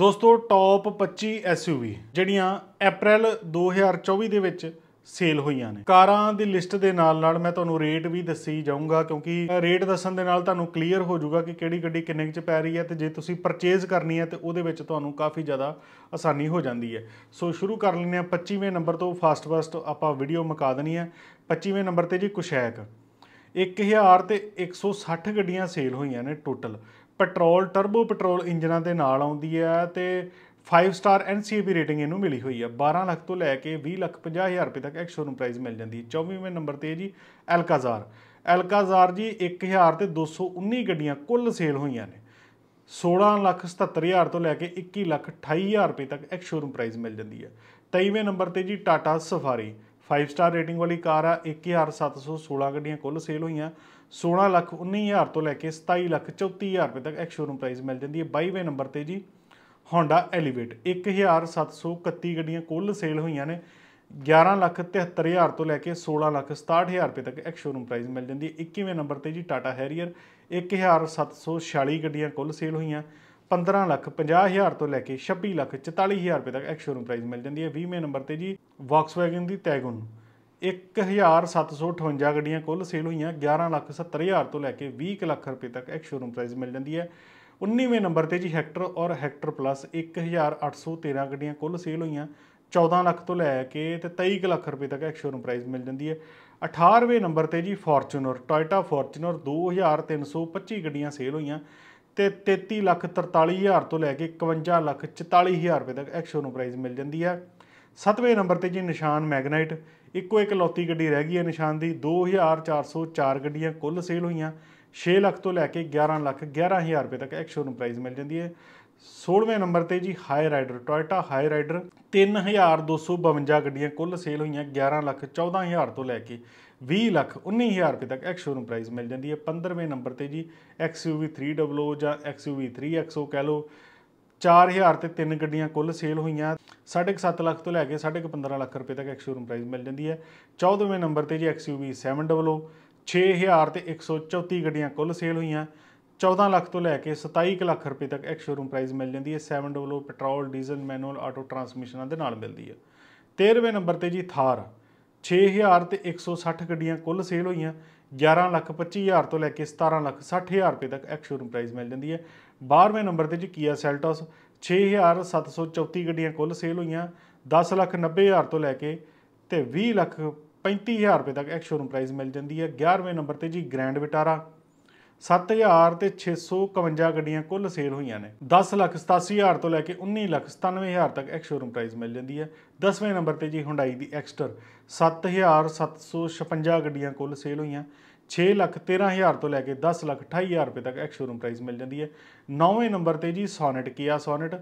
ਦੋਸਤੋ top 25 SUV ਜਿਹੜੀਆਂ April 2024 ਦੇ ਵਿੱਚ ਸੇਲ ਹੋਈਆਂ ਨੇ ਕਾਰਾਂ ਦੀ ਲਿਸਟ ਦੇ ਨਾਲ ਨਾਲ ਮੈਂ ਤੁਹਾਨੂੰ ਰੇਟ ਵੀ ਦੱਸੀ ਜਾਊਂਗਾ ਕਿਉਂਕਿ ਰੇਟ ਦੱਸਣ ਦੇ ਨਾਲ ਤੁਹਾਨੂੰ ਕਲੀਅਰ ਹੋ ਜਾਊਗਾ ਕਿ ਕਿਹੜੀ ਗੱਡੀ ਕਿੰਨੇ ਚ ਪੈ ਰਹੀ ਹੈ ਤੇ ਜੇ ਤੁਸੀਂ ਪਰਚੇਜ਼ ਕਰਨੀ ਹੈ ਤੇ ਉਹਦੇ ਵਿੱਚ ਤੁਹਾਨੂੰ ਕਾਫੀ ਜ਼ਿਆਦਾ ਆਸਾਨੀ ਹੋ ਜਾਂਦੀ ਹੈ ਸੋ ਸ਼ੁਰੂ ਕਰ ਲੈਂਦੇ ਆ 25ਵੇਂ ਨੰਬਰ ਤੋਂ ਫਾਸਟ ਫਾਸਟ ਆਪਾਂ ਵੀਡੀਓ ਮੁਕਾ ਦੇਣੀ ਹੈ 25ਵੇਂ ਨੰਬਰ ਤੇ ਜੀ ਕੁਸ਼ੈਕ 1000 ਤੇ 160 ਗੱਡੀਆਂ ਸੇਲ ਹੋਈਆਂ ਨੇ ਟੋਟਲ ਪੈਟਰੋਲ ਟਰਬੋ ਪੈਟਰੋਲ ਇੰਜਨਾਂ ਦੇ ਨਾਲ ਆਉਂਦੀ ਹੈ ਤੇ 5 ਸਟਾਰ ਐਨਸੀਪੀ ਰੇਟਿੰਗ ਇਹਨੂੰ ਮਿਲੀ ਹੋਈ ਹੈ 12 ਲੱਖ ਤੋਂ ਲੈ ਕੇ 20 ਲੱਖ 50 ਹਜ਼ਾਰ ਰੁਪਏ ਤੱਕ ਇੱਕ ਸ਼ੋਰੂਮ ਪ੍ਰਾਈਸ ਮਿਲ ਜਾਂਦੀ ਹੈ 24ਵੇਂ ਨੰਬਰ ਤੇ ਹੈ ਜੀ ਐਲਕਾਜ਼ਾਰ ਐਲਕਾਜ਼ਾਰ ਜੀ 1000 ਤੇ 219 ਗੱਡੀਆਂ ਕੁੱਲ ਸੇਲ ਹੋਈਆਂ ਨੇ 16 ਲੱਖ 77 ਹਜ਼ਾਰ ਤੋਂ ਲੈ ਕੇ 21 ਲੱਖ 28 ਹਜ਼ਾਰ ਰੁਪਏ ਤੱਕ ਇੱਕ ਸ਼ੋਰੂਮ ਪ੍ਰਾਈਸ ਮਿਲ ਜਾਂਦੀ ਹੈ 23ਵੇਂ ਨੰਬਰ ਤੇ ਜੀ ਟਾਟਾ ਸਫਾਰੀ 5 ਸਟਾਰ ਰੇਟਿੰਗ ਵਾਲੀ ਕਾਰ ਆ 1716 ਗੱਡੀਆਂ ਕੁੱਲ ਸੇਲ ਹੋਈਆਂ 16 ਲੱਖ 19000 ਤੋਂ ਲੈ ਕੇ 27 ਲੱਖ 34000 ਰੁਪਏ ਤੱਕ ਐਕਸ ਸ਼ੋਰੂਮ ਪ੍ਰਾਈਸ ਮਿਲ ਜਾਂਦੀ ਹੈ 22ਵੇਂ ਨੰਬਰ ਤੇ ਜੀ Honda Elevate 1731 ਗੱਡੀਆਂ ਕੁੱਲ ਸੇਲ ਹੋਈਆਂ ਨੇ 11 ਲੱਖ 73000 ਤੋਂ ਲੈ ਕੇ 16 ਲੱਖ 67000 ਰੁਪਏ ਤੱਕ ਐਕਸ ਸ਼ੋਰੂਮ ਪ੍ਰਾਈਸ ਮਿਲ ਜਾਂਦੀ ਹੈ 21ਵੇਂ ਨੰਬਰ ਤੇ ਜੀ Tata Harrier 1746 ਗੱਡੀਆਂ ਕੁੱਲ ਸੇਲ ਹੋਈਆਂ 15 ਲੱਖ 50 ਹਜ਼ਾਰ ਤੋਂ ਲੈ ਕੇ 26 ਲੱਖ 44 ਹਜ਼ਾਰ ਰੁਪਏ ਤੱਕ ਇੱਕ ਸ਼ੋਰੂਮ ਪ੍ਰਾਈਸ ਮਿਲ ਜਾਂਦੀ ਹੈ 20ਵੇਂ ਨੰਬਰ ਤੇ ਜੀ ਵਾਕਸਵੈਗਨ ਦੀ Tiguan 1758 ਗੱਡੀਆਂ ਕੁੱਲ ਸੇਲ ਹੋਈਆਂ 11 ਲੱਖ 70 ਹਜ਼ਾਰ ਤੋਂ ਲੈ ਕੇ 20 ਲੱਖ ਰੁਪਏ ਤੱਕ ਇੱਕ ਸ਼ੋਰੂਮ ਪ੍ਰਾਈਸ ਮਿਲ ਜਾਂਦੀ ਹੈ 19ਵੇਂ ਨੰਬਰ ਤੇ ਜੀ ਹੈਕਟਰ ਔਰ ਹੈਕਟਰ ਪਲੱਸ 1813 ਗੱਡੀਆਂ ਕੁੱਲ ਸੇਲ ਹੋਈਆਂ 14 ਲੱਖ ਤੋਂ ਲੈ ਕੇ ਤੇ 23 ਲੱਖ ਰੁਪਏ ਤੱਕ ਇੱਕ ਸ਼ੋਰੂਮ ਪ੍ਰਾਈਸ ਮਿਲ ਜਾਂਦੀ ਹੈ 18ਵੇਂ ਨੰਬਰ ਤੇ ਜੀ ਫੋਰਚੂਨਰ ਟੋਇਟਾ ਫੋਰਚੂਨਰ 2325 ਗੱਡੀਆਂ ਸੇਲ ਹੋਈਆਂ ਤੇ 33 ਲੱਖ 43 ਹਜ਼ਾਰ ਤੋਂ ਲੈ ਕੇ 51 ਲੱਖ 44 ਹਜ਼ਾਰ ਰੁਪਏ ਤੱਕ ਐਕਸ਼ੋ ਨੂੰ ਪ੍ਰਾਈਜ਼ ਮਿਲ ਜਾਂਦੀ ਹੈ ਸਤਵੇਂ ਨੰਬਰ ਤੇ ਜੀ ਨਿਸ਼ਾਨ ਮੈਗਨਾਈਟ ਇੱਕੋ ਇੱਕ ਲੌਤੀ ਗੱਡੀ ਰਹਿ ਗਈ ਹੈ ਨਿਸ਼ਾਨ ਦੀ 2404 ਗੱਡੀਆਂ ਕੁੱਲ ਸੇਲ ਹੋਈਆਂ 6 ਲੱਖ ਤੋਂ ਲੈ ਕੇ 11 ਲੱਖ 11 ਹਜ਼ਾਰ ਰੁਪਏ ਤੱਕ ਐਕਸ਼ੋ ਨੂੰ ਪ੍ਰਾਈਜ਼ ਮਿਲ ਜਾਂਦੀ ਹੈ 16ਵੇਂ ਨੰਬਰ ਤੇ ਜੀ Hyryder Toyota Hyryder 3252 ਗੱਡੀਆਂ ਕੁੱਲ ਸੇਲ ਹੋਈਆਂ 11 ਲੱਖ 14 ਹਜ਼ਾਰ ਤੋਂ ਲੈ ਕੇ 20 ਲੱਖ 19000 ਰੁਪਏ ਤੱਕ ਐਕਸ ਸ਼ੋਰੂਮ ਪ੍ਰਾਈਸ ਮਿਲ ਜਾਂਦੀ ਹੈ 15ਵੇਂ ਨੰਬਰ ਤੇ ਜੀ XUV 300 ਜਾਂ XUV 3XO ਕਹਿ ਲਓ 4000 ਤੇ 3 ਗੱਡੀਆਂ ਕੁੱਲ ਸੇਲ ਹੋਈਆਂ 7.5 ਲੱਖ ਤੋਂ ਲੈ ਕੇ 15.5 ਲੱਖ ਰੁਪਏ ਤੱਕ ਐਕਸ ਸ਼ੋਰੂਮ ਪ੍ਰਾਈਸ ਮਿਲ ਜਾਂਦੀ ਹੈ 14ਵੇਂ ਨੰਬਰ ਤੇ ਜੀ XUV 700 6000 ਤੇ 134 ਗੱਡੀਆਂ ਕੁੱਲ ਸੇਲ ਹੋਈਆਂ 14 ਲੱਖ ਤੋਂ ਲੈ ਕੇ 27 ਲੱਖ ਰੁਪਏ ਤੱਕ ਐਕਸ ਸ਼ੋਰੂਮ ਪ੍ਰਾਈਸ ਮਿਲ ਜਾਂਦੀ ਹੈ 700 ਪੈਟਰੋਲ ਡੀਜ਼ਲ ਮੈਨੂਅਲ ਆਟੋ ਟਰਾਂਸਮਿਸ਼ਨਾਂ ਦੇ ਨਾਲ ਮਿਲਦੀ ਹੈ 13ਵੇਂ ਨੰਬਰ ਤੇ ਜੀ ਥਾਰ 6000 ਤੇ 160 ਗੱਡੀਆਂ ਕੁੱਲ ਸੇਲ ਹੋਈਆਂ 11 ਲੱਖ 25000 ਤੋਂ ਲੈ ਕੇ 17 ਲੱਖ 60000 ਰੁਪਏ ਤੱਕ ਐਕਸ਼ੋਰੂਮ ਪ੍ਰਾਈਸ ਮਿਲ ਜਾਂਦੀ ਹੈ 12ਵੇਂ ਨੰਬਰ ਤੇ ਜੀ ਕੀਆ ਸੈਲਟਸ 6734 ਗੱਡੀਆਂ ਕੁੱਲ ਸੇਲ ਹੋਈਆਂ 10 ਲੱਖ 90000 ਤੋਂ ਲੈ ਕੇ ਤੇ 20 ਲੱਖ 35000 ਰੁਪਏ ਤੱਕ ਐਕਸ਼ੋਰੂਮ ਪ੍ਰਾਈਸ ਮਿਲ ਜਾਂਦੀ ਹੈ 11ਵੇਂ ਨੰਬਰ ਤੇ ਜੀ ਗ੍ਰੈਂਡ ਵਿਟਾਰਾ 7000 ਤੇ 651 ਗੱਡੀਆਂ ਕੁੱਲ ਸੇਲ ਹੋਈਆਂ ਨੇ 10 ਲੱਖ 87000 ਤੋਂ ਲੈ ਕੇ 19 ਲੱਖ 97000 ਤੱਕ ਇੱਕ ਸ਼ੋਰੂਮ ਪ੍ਰਾਈਸ ਮਿਲ ਜਾਂਦੀ ਹੈ 10ਵੇਂ ਨੰਬਰ ਤੇ ਜੀ ਹੁੰਡਾਈ ਦੀ ਐਕਸਟਰ 7756 ਗੱਡੀਆਂ ਕੁੱਲ ਸੇਲ ਹੋਈਆਂ 6 ਲੱਖ 13000 ਤੋਂ ਲੈ ਕੇ 10 ਲੱਖ 28000 ਰੁਪਏ ਤੱਕ ਇੱਕ ਸ਼ੋਰੂਮ ਪ੍ਰਾਈਸ ਮਿਲ ਜਾਂਦੀ ਹੈ 9ਵੇਂ ਨੰਬਰ ਤੇ ਜੀ ਸੋਨਟ ਕੀਆ ਸੋਨਟ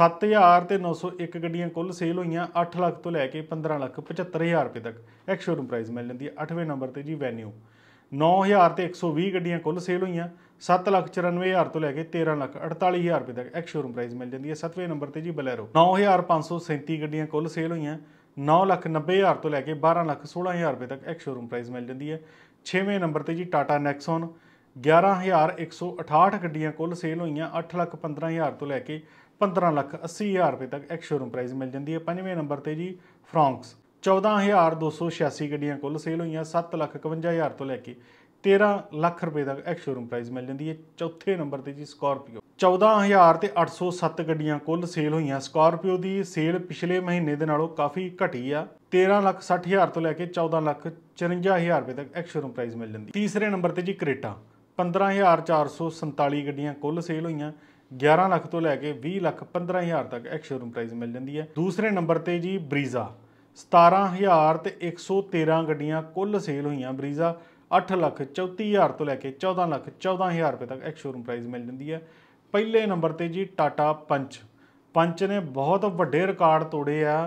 7000 ਤੇ 901 ਗੱਡੀਆਂ ਕੁੱਲ ਸੇਲ ਹੋਈਆਂ 8 ਲੱਖ ਤੋਂ ਲੈ ਕੇ 15 ਲੱਖ 75000 ਰੁਪਏ ਤੱਕ ਇੱਕ ਸ਼ੋਰੂਮ ਪ੍ਰਾਈਸ ਮਿਲ ਜਾਂਦੀ ਹੈ 8ਵੇਂ ਨੰਬਰ ਤੇ ਜੀ ਵੈਨਿਊ 9000 ਤੇ 120 ਗੱਡੀਆਂ ਕੁੱਲ ਸੇਲ ਹੋਈਆਂ 794000 ਤੋਂ ਲੈ ਕੇ 1348000 ਰੁਪਏ ਤੱਕ ਇੱਕ ਸ਼ੋਰੂਮ ਪ੍ਰਾਈਸ ਮਿਲ ਜਾਂਦੀ ਹੈ 7ਵੇਂ ਨੰਬਰ ਤੇ ਜੀ ਬਲੇਰੋ 9537 ਗੱਡੀਆਂ ਕੁੱਲ ਸੇਲ ਹੋਈਆਂ 990000 ਤੋਂ ਲੈ ਕੇ 1216000 ਰੁਪਏ ਤੱਕ ਇੱਕ ਸ਼ੋਰੂਮ ਪ੍ਰਾਈਸ ਮਿਲ ਜਾਂਦੀ ਹੈ 6ਵੇਂ ਨੰਬਰ ਤੇ ਜੀ ਟਾਟਾ ਨੈਕਸਨ 11168 ਗੱਡੀਆਂ ਕੁੱਲ ਸੇਲ ਹੋਈਆਂ 815000 ਤੋਂ ਲੈ ਕੇ 15 ਲੱਖ 80000 ਰੁਪਏ ਤੱਕ ਇੱਕ ਸ਼ੋਰੂਮ ਪ੍ਰਾਈਸ ਮਿਲ ਜਾਂਦੀ ਹੈ 5ਵੇਂ ਨੰਬਰ ਤੇ ਜੀ ਫਰਾਂਕਸ 14286 ਗੱਡੀਆਂ ਕੁੱਲ ਸੇਲ ਹੋਈਆਂ 751000 ਤੋਂ ਲੈ ਕੇ 13 ਲੱਖ ਰੁਪਏ ਦਾ ਐਕਸ ਸ਼ੋਰੂਮ ਪ੍ਰਾਈਸ ਮਿਲ ਜਾਂਦੀ ਹੈ ਚੌਥੇ ਨੰਬਰ ਤੇ ਜੀ ਸਕਾਰਪੀਓ 14000 ਤੇ 807 ਗੱਡੀਆਂ ਕੁੱਲ ਸੇਲ ਹੋਈਆਂ ਸਕਾਰਪੀਓ ਦੀ ਸੇਲ ਪਿਛਲੇ ਮਹੀਨੇ ਦੇ ਨਾਲੋਂ ਕਾਫੀ ਘਟੀ ਆ 13,60,000 ਤੋਂ ਲੈ ਕੇ 14,54,000 ਰੁਪਏ ਤੱਕ ਐਕਸ ਸ਼ੋਰੂਮ ਪ੍ਰਾਈਸ ਮਿਲ ਜਾਂਦੀ ਤੀਸਰੇ ਨੰਬਰ ਤੇ ਜੀ ਕ੍ਰੇਟਾ 15447 ਗੱਡੀਆਂ ਕੁੱਲ ਸੇਲ ਹੋਈਆਂ 11 ਲੱਖ ਤੋਂ ਲੈ ਕੇ 20 ਲੱਖ 15000 ਤੱਕ ਐਕਸ ਸ਼ੋਰੂਮ ਪ੍ਰਾਈਸ ਮਿਲ ਜਾਂਦੀ ਹੈ ਦੂਸਰੇ ਨੰਬਰ ਤੇ ਜੀ ਬਰੀਜ਼ਾ 17000 ਤੇ 113 ਗੱਡੀਆਂ ਕੁੱਲ ਸੇਲ ਹੋਈਆਂ ਬਰੀਜ਼ਾ 8 ਲੱਖ 34000 ਤੋਂ ਲੈ ਕੇ 14 ਲੱਖ 14000 ਰੁਪਏ ਤੱਕ ਇੱਕ ਸ਼ੋਰੂਮ ਪ੍ਰਾਈਸ ਮਿਲ ਜਾਂਦੀ ਹੈ ਪਹਿਲੇ ਨੰਬਰ ਤੇ ਜੀ ਟਾਟਾ ਪੰਚ ਪੰਚ ਨੇ ਬਹੁਤ ਵੱਡੇ ਰਿਕਾਰਡ ਤੋੜੇ ਆ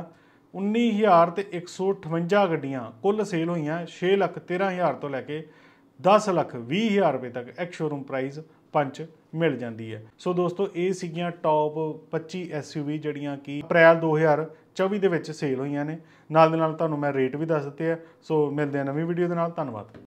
19000 ਤੇ 158 ਗੱਡੀਆਂ ਕੁੱਲ ਸੇਲ ਹੋਈਆਂ 6 ਲੱਖ 13000 ਤੋਂ ਲੈ ਕੇ 10 ਲੱਖ 20000 ਰੁਪਏ ਤੱਕ ਇੱਕ ਸ਼ੋਰੂਮ ਪ੍ਰਾਈਸ ਪੰਚ ਮਿਲ ਜਾਂਦੀ ਹੈ ਸੋ ਦੋਸਤੋ ਇਹ ਸੀਗੀਆਂ ਟੌਪ 25 SUV ਜਿਹੜੀਆਂ ਕਿ ਅਪ੍ਰੈਲ 2024 ਦੇ ਵਿੱਚ ਸੇਲ ਹੋਈਆਂ ਨੇ ਨਾਲ ਦੇ ਨਾਲ ਤੁਹਾਨੂੰ ਮੈਂ ਰੇਟ ਵੀ ਦੱਸ ਦਿੱਤੇ ਆ ਸੋ ਮਿਲਦੇ ਆ ਨਵੀਂ ਵੀਡੀਓ ਦੇ ਨਾਲ ਧੰਨਵਾਦ